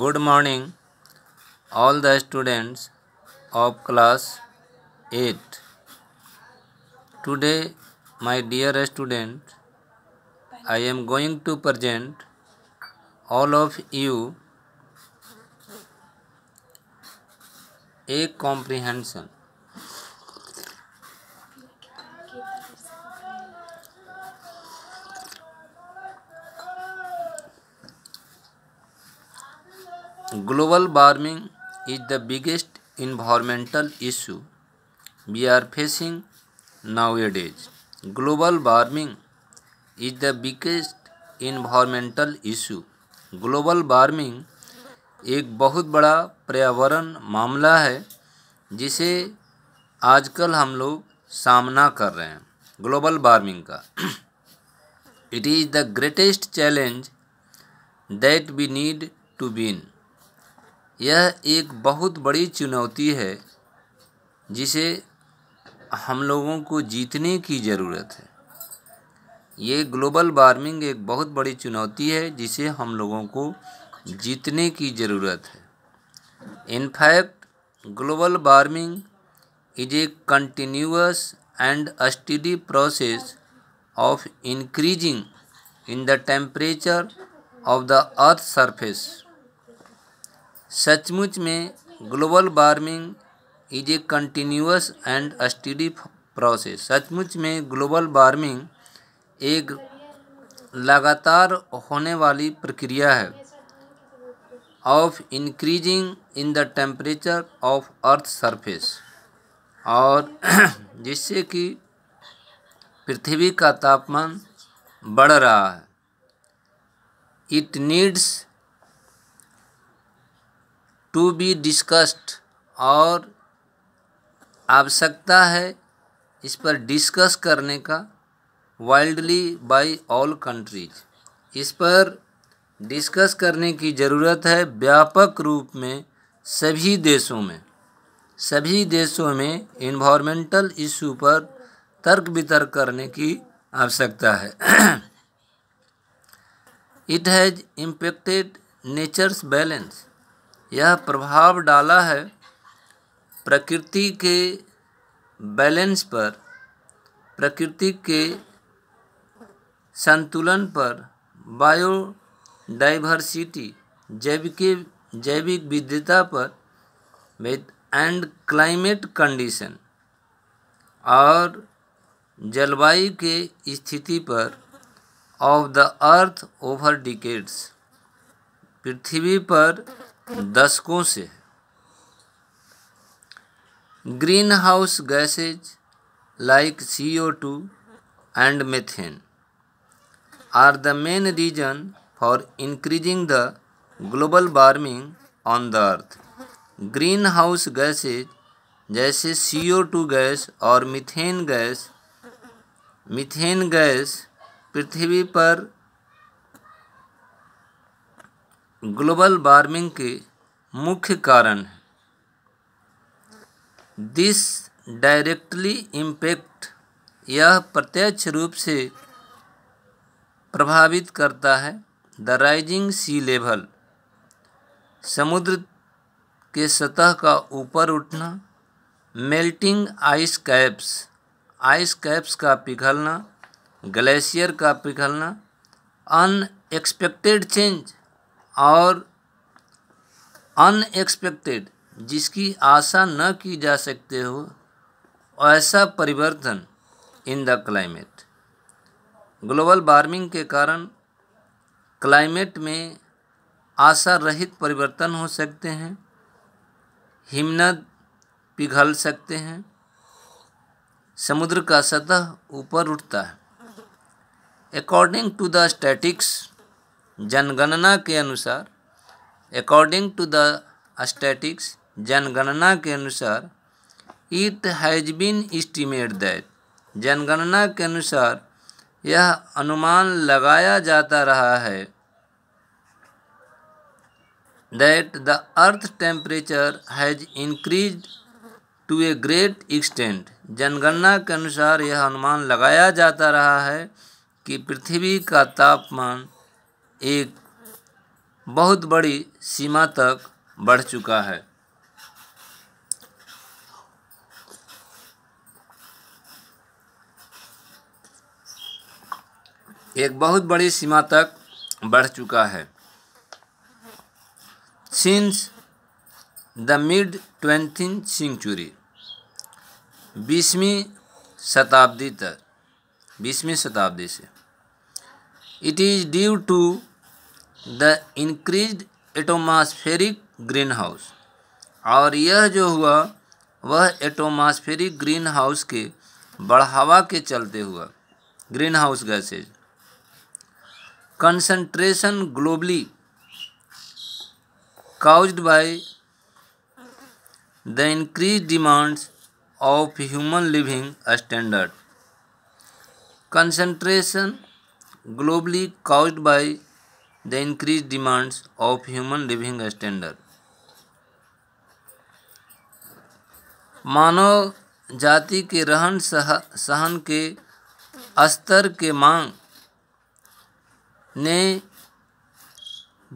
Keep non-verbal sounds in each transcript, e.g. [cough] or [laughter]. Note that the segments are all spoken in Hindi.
good morning all the students of class 8 today my dear student i am going to present all of you a comprehension global warming is the biggest environmental issue we are facing nowadays global warming is the biggest environmental issue global warming एक बहुत बड़ा पर्यावरण मामला है जिसे आजकल हम लोग सामना कर रहे हैं ग्लोबल वार्मिंग का it is the greatest challenge that we need to win यह एक बहुत बड़ी चुनौती है जिसे हम लोगों को जीतने की ज़रूरत है ये ग्लोबल वार्मिंग एक बहुत बड़ी चुनौती है जिसे हम लोगों को जीतने की ज़रूरत है in fact global warming is a continuous and steady process of increasing in the temperature of the earth surface सचमुच में global warming is a continuous and steady process सचमुच में ग्लोबल वार्मिंग एक लगातार होने वाली प्रक्रिया है of increasing in the temperature of earth surface और [clears throat] जिससे कि पृथ्वी का तापमान बढ़ रहा है it needs to be discussed और आवश्यकता है इस पर डिस्कस करने का वाइल्डली बाय ऑल कंट्रीज इस पर डिस्कस करने की ज़रूरत है व्यापक रूप में सभी देशों में सभी देशों में इन्वामेंटल इशू पर तर्क वितर्क करने की आवश्यकता है it has impacted nature's balance यह प्रभाव डाला है प्रकृति के बैलेंस पर प्रकृति के संतुलन पर बायोडाइवर्सिटी जैविक जैविक विविधता पर विद एंड क्लाइमेट कंडीशन और जलवायु के स्थिति पर of the earth over decades पृथ्वी पर दशकों से greenhouse gases like C O two and methane are the main reason for increasing the global warming on the earth greenhouse gases जैसे सी ओ टू गैस और मिथेन गैस मिथेन गैस पृथ्वी पर ग्लोबल वार्मिंग के मुख्य कारण हैं दिस डायरेक्टली इम्पैक्ट यह प्रत्यक्ष रूप से प्रभावित करता है द राइजिंग सी लेवल समुद्र के सतह का ऊपर उठना melting ice caps ice caps का पिघलना ग्लेशियर का पिघलना अनएक्सपेक्टेड चेंज और अनएक्सपेक्टेड जिसकी आशा न की जा सकते हो ऐसा परिवर्तन in the climate global warming के कारण क्लाइमेट में आशा रहित परिवर्तन हो सकते हैं हिमनद पिघल सकते हैं समुद्र का सतह ऊपर उठता है अकॉर्डिंग टू द स्टैटिक्स जनगणना के अनुसार अकॉर्डिंग टू द स्टैटिक्स जनगणना के अनुसार it has been estimate that जनगणना के अनुसार यह अनुमान लगाया जाता रहा है that the earth temperature has increase to a great extent जनगणना के अनुसार यह अनुमान लगाया जाता रहा है कि पृथ्वी का तापमान एक बहुत बड़ी सीमा तक बढ़ चुका है एक बहुत बड़ी सीमा तक बढ़ चुका है since the mid twentieth century बीसवीं शताब्दी तक बीसवीं शताब्दी से it is due to the increase atmospheric greenhouse और यह जो हुआ वह एटोमासफेरिक ग्रीन हाउस के बढ़ावा के चलते हुआ greenhouse gases concentration globally cause by the increase demands of human living standard concentration globally caused by the increase demands of human living standard मानव जाति के रहन सह, सहन के स्तर के मांग ने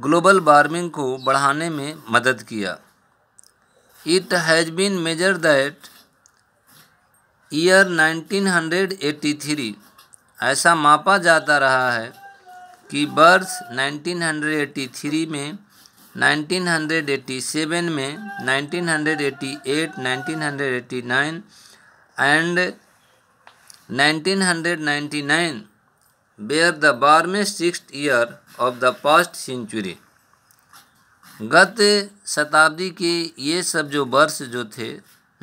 ग्लोबल वार्मिंग को बढ़ाने में मदद किया it has been measure that year 1983 ऐसा मापा जाता रहा है कि वर्ष 1983 में 1987 में 1988, 1989 एंड 1999 वेयर द बार में six year of the past century गत शताब्दी के ये सब जो वर्ष जो थे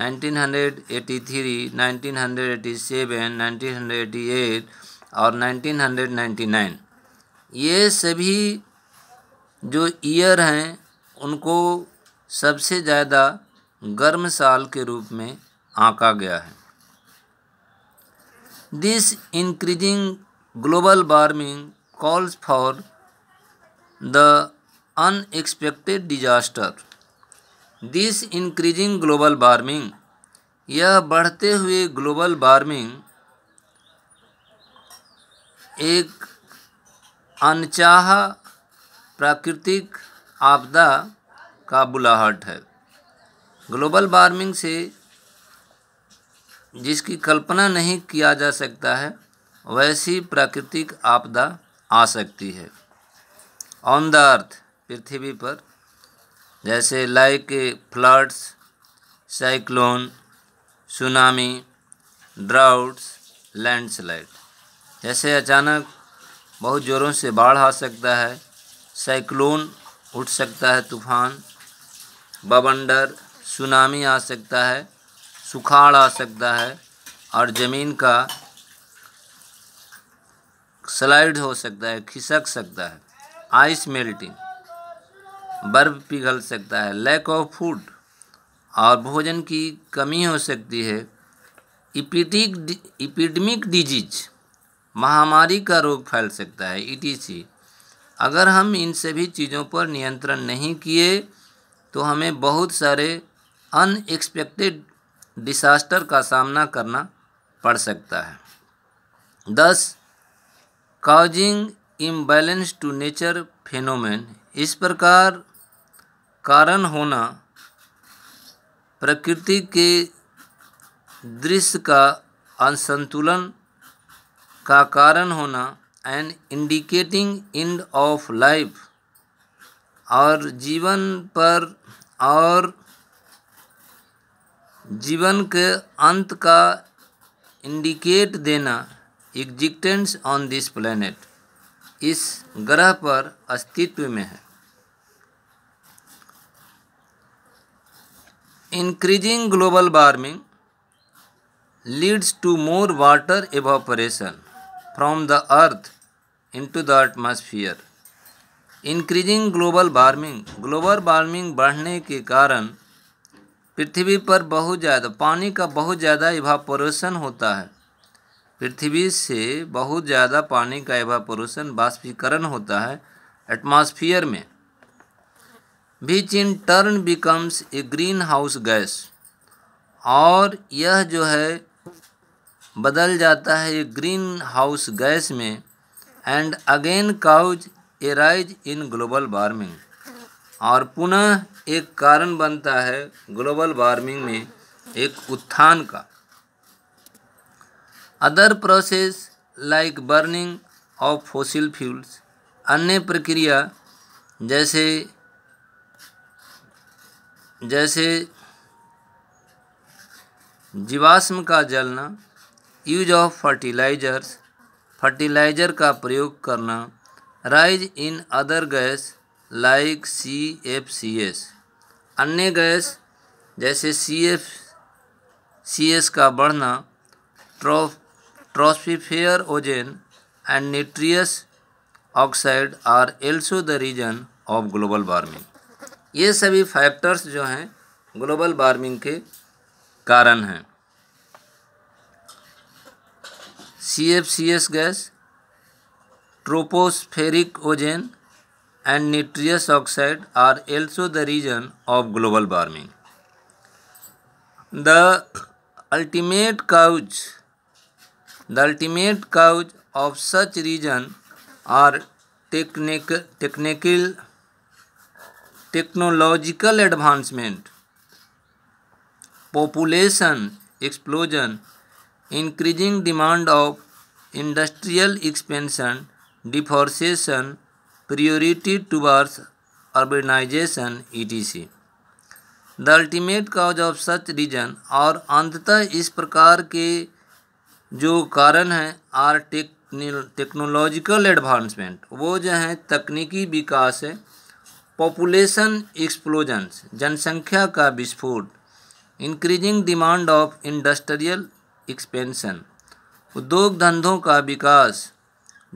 1983, 1987, 1988 और 1999 ये सभी जो ईयर हैं उनको सबसे ज़्यादा गर्म साल के रूप में आंका गया है this increasing global warming calls for the unexpected disaster this increasing global warming यह बढ़ते हुए ग्लोबल वार्मिंग एक अनचाह प्राकृतिक आपदा का बुलाहट है ग्लोबल वार्मिंग से जिसकी कल्पना नहीं किया जा सकता है वैसी प्राकृतिक आपदा आ सकती है ऑन द अर्थ पृथ्वी पर जैसे like floods cyclone tsunami droughts landslide जैसे अचानक बहुत ज़ोरों से बाढ़ आ सकता है साइक्लोन उठ सकता है तूफान बबंडर सुनामी आ सकता है सुखाड़ आ सकता है और ज़मीन का स्लाइड हो सकता है खिसक सकता है आइस मेल्टिंग बर्फ पिघल सकता है लैक ऑफ फूड और भोजन की कमी हो सकती है इपिटिक इपिडमिक डिजीज़ महामारी का रोग फैल सकता है ईटीसी अगर हम इन सभी चीज़ों पर नियंत्रण नहीं किए तो हमें बहुत सारे अनएक्सपेक्टेड डिसास्टर का सामना करना पड़ सकता है this causing imbalance to nature phenomenon इस प्रकार कारण होना प्रकृति के दृश्य का असंतुलन का कारण होना and indicating end of life और जीवन पर और जीवन के अंत का इंडिकेट देना एग्जिस्टेंस ऑन दिस प्लेनेट इस ग्रह पर अस्तित्व में है increasing global warming leads to more water evaporation from the earth into the atmosphere. Increasing global warming global warming बढ़ने के कारण पृथ्वी पर बहुत ज़्यादा पानी का बहुत ज़्यादा इवापोरेशन होता है पृथ्वी से बहुत ज़्यादा पानी का इवापोरेशन बाष्पीकरण होता है एटमॉस्फियर में which in turn becomes a greenhouse gas और यह जो है बदल जाता है ग्रीन हाउस गैस में and again cause a rise in global warming और पुनः एक कारण बनता है ग्लोबल वार्मिंग में एक उत्थान का other process like burning of fossil fuels अन्य प्रक्रिया जैसे जैसे जीवाश्म का जलना यूज ऑफ फर्टिलाइजर्स फर्टिलाइजर का प्रयोग करना rise in other gas like C F C S अन्य गैस जैसे सी एफ सी एस का बढ़ना trop tropospheric ozone and nitrous oxide are also the reason of global warming ये सभी फैक्टर्स जो हैं ग्लोबल वार्मिंग के कारण हैं C F C S gas tropospheric ozone and nitrous oxide are also the reason of global warming the ultimate cause the ultimate cause of such reason are technique technical technological advancement population explosion increasing demand of industrial expansion, deforestation, priority towards urbanization, etc. The ultimate cause of such reason और अंततः इस प्रकार के जो कारण हैं आर टेक्नोलॉजिकल एडवांसमेंट वो जो हैं तकनीकी विकास है पॉपुलेशन एक्सप्लोजन्स जनसंख्या का विस्फोट increasing demand of industrial expansion उद्योग धंधों का विकास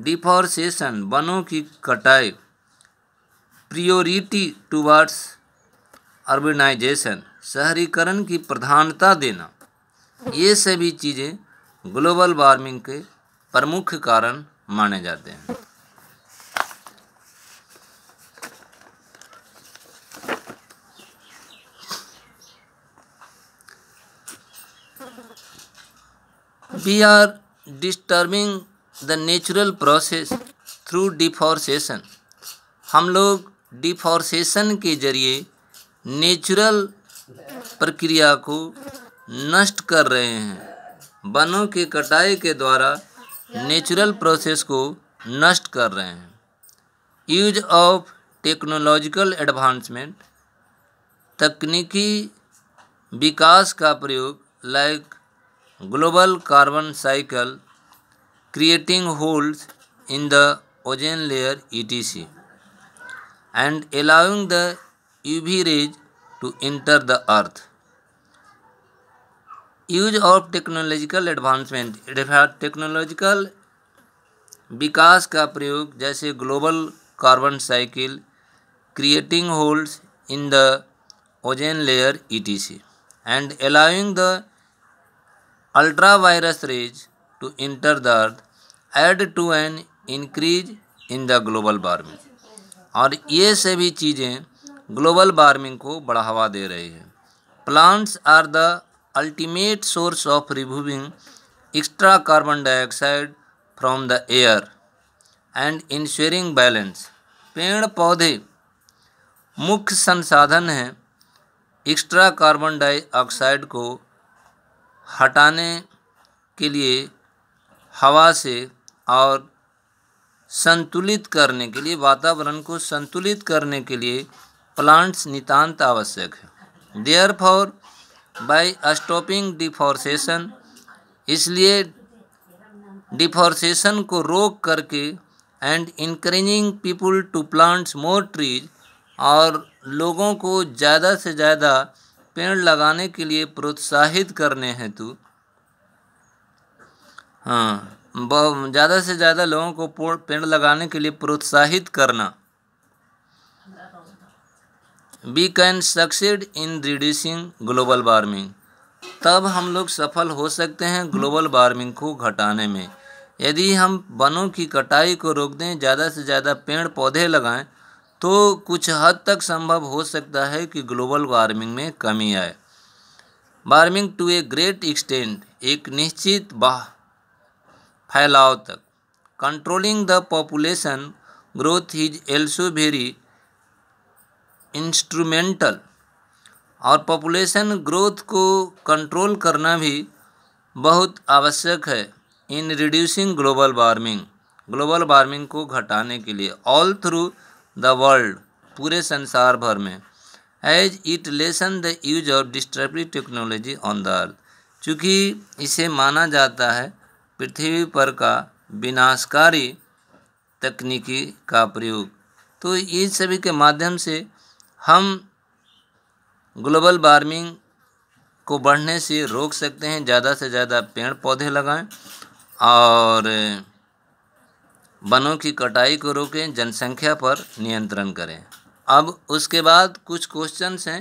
डिफॉरसेशन वनों की कटाई प्रियोरिटी टूवर्ड्स अर्बनाइजेशन शहरीकरण की प्रधानता देना ये सभी चीज़ें ग्लोबल वार्मिंग के प्रमुख कारण माने जाते हैं We are disturbing the natural process through deforestation. हम लोग deforestation के जरिए नेचुरल प्रक्रिया को नष्ट कर रहे हैं वनों के कटाई के द्वारा नेचुरल प्रोसेस को नष्ट कर रहे हैं यूज ऑफ टेक्नोलॉजिकल एडवांसमेंट तकनीकी विकास का प्रयोग like global carbon cycle creating holes in the ozone layer etc and allowing the uv rays to enter the earth use of technological advancement technological विकास का प्रयोग जैसे global carbon cycle creating holes in the ozone layer ETC and allowing the ultra violet rays to enter the earth add to an increase in the global warming और ये सभी चीज़ें ग्लोबल वार्मिंग को बढ़ावा दे रही है plants are the ultimate source of removing extra carbon dioxide from the air and ensuring balance पेड़ पौधे मुख्य संसाधन हैं एक्स्ट्रा कार्बन डाइऑक्साइड को हटाने के लिए हवा से और संतुलित करने के लिए वातावरण को संतुलित करने के लिए प्लांट्स नितांत आवश्यक है therefore by stopping deforestation इसलिए डिफॉर्सेशन को रोक करके and encouraging people to plants more trees और लोगों को ज़्यादा से ज़्यादा पेड़ लगाने के लिए प्रोत्साहित करने हेतु हाँ ज़्यादा से ज़्यादा लोगों को पेड़ लगाने के लिए प्रोत्साहित करना we can succeed in reducing global warming तब हम लोग सफल हो सकते हैं ग्लोबल वार्मिंग को घटाने में यदि हम वनों की कटाई को रोक दें ज़्यादा से ज़्यादा पेड़ पौधे लगाएं तो कुछ हद तक संभव हो सकता है कि ग्लोबल वार्मिंग में कमी आए warming to a great extent एक निश्चित बाह फैलाव तक controlling the population growth is also very instrumental और पॉपुलेशन ग्रोथ को कंट्रोल करना भी बहुत आवश्यक है in reducing global warming global warming को घटाने के लिए ऑल थ्रू द वर्ल्ड पूरे संसार भर में as it lessen the use of disruptive technology on the earth चूँकि इसे माना जाता है पृथ्वी पर का विनाशकारी तकनीकी का प्रयोग तो इन सभी के माध्यम से हम ग्लोबल वार्मिंग को बढ़ने से रोक सकते हैं ज़्यादा से ज़्यादा पेड़ पौधे लगाएं और वनों की कटाई को रोकें जनसंख्या पर नियंत्रण करें अब उसके बाद कुछ क्वेश्चंस हैं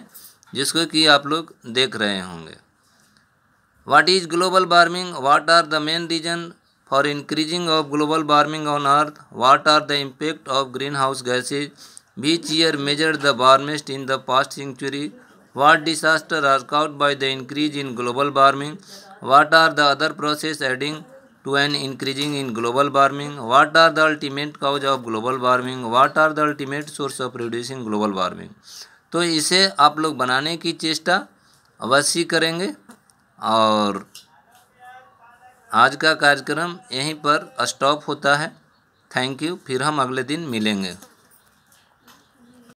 जिसको कि आप लोग देख रहे होंगे what is global warming what are the main reason for increasing of global warming on earth what are the impact of greenhouse gases which year measure the warmest in the past century what disaster are caused by the increase in global warming what are the other process adding to an increasing in global warming what are the ultimate cause of global warming what are the ultimate source of reducing global warming तो इसे आप लोग बनाने की चेष्टा अवश्य करेंगे और आज का कार्यक्रम यहीं पर स्टॉप होता है थैंक यू फिर हम अगले दिन मिलेंगे